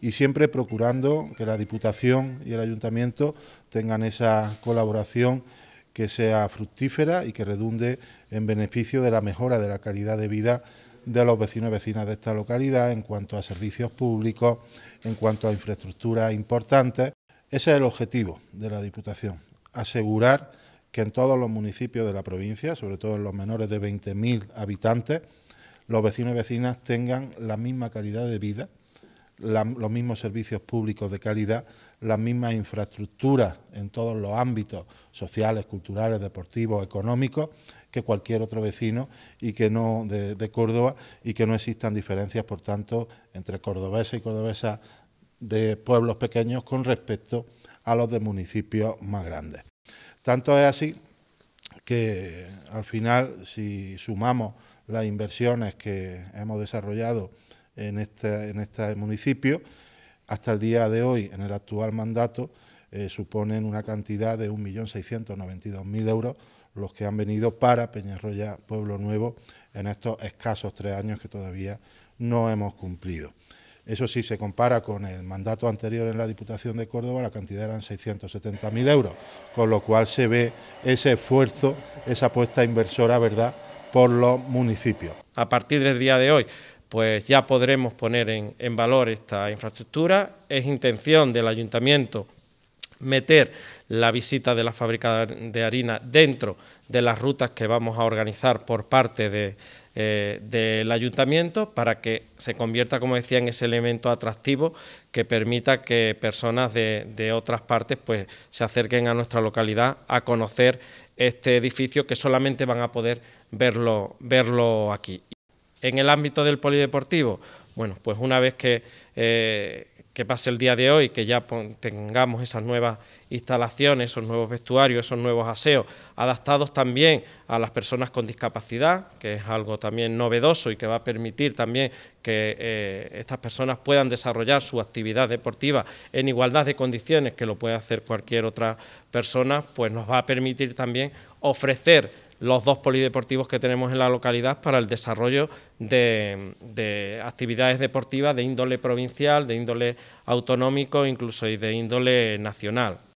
y siempre procurando que la Diputación y el Ayuntamiento tengan esa colaboración que sea fructífera y que redunde en beneficio de la mejora de la calidad de vida de los vecinos y vecinas de esta localidad en cuanto a servicios públicos, en cuanto a infraestructuras importantes. Ese es el objetivo de la Diputación, asegurar que en todos los municipios de la provincia, sobre todo en los menores de 20.000 habitantes, los vecinos y vecinas tengan la misma calidad de vida los mismos servicios públicos de calidad, las mismas infraestructuras en todos los ámbitos sociales, culturales, deportivos, económicos, que cualquier otro vecino y que no de, de Córdoba y que no existan diferencias, por tanto, entre cordobeses y cordobesas de pueblos pequeños con respecto a los de municipios más grandes. Tanto es así que al final, si sumamos las inversiones que hemos desarrollado en este, en este municipio. Hasta el día de hoy, en el actual mandato, eh, suponen una cantidad de 1.692.000 euros los que han venido para Peñarroya Pueblo Nuevo en estos escasos tres años que todavía no hemos cumplido. Eso sí, se compara con el mandato anterior en la Diputación de Córdoba, la cantidad eran 670.000 euros, con lo cual se ve ese esfuerzo, esa apuesta inversora, ¿verdad?, por los municipios. A partir del día de hoy, pues ya podremos poner en, valor esta infraestructura. Es intención del ayuntamiento meter la visita de la fábrica de harina dentro de las rutas que vamos a organizar por parte eh, del ayuntamiento para que se convierta, como decía, en ese elemento atractivo que permita que personas de, otras partes pues, se acerquen a nuestra localidad a conocer este edificio que solamente van a poder verlo, verlo aquí en el ámbito del polideportivo, bueno, pues una vez que, eh, que pase el día de hoy, que ya tengamos esas nuevas instalaciones, esos nuevos vestuarios, esos nuevos aseos, adaptados también a las personas con discapacidad, que es algo también novedoso y que va a permitir también que eh, estas personas puedan desarrollar su actividad deportiva en igualdad de condiciones que lo puede hacer cualquier otra persona, pues nos va a permitir también ofrecer los dos polideportivos que tenemos en la localidad para el desarrollo de, actividades deportivas de índole provincial, de índole autonómico, incluso y de índole nacional.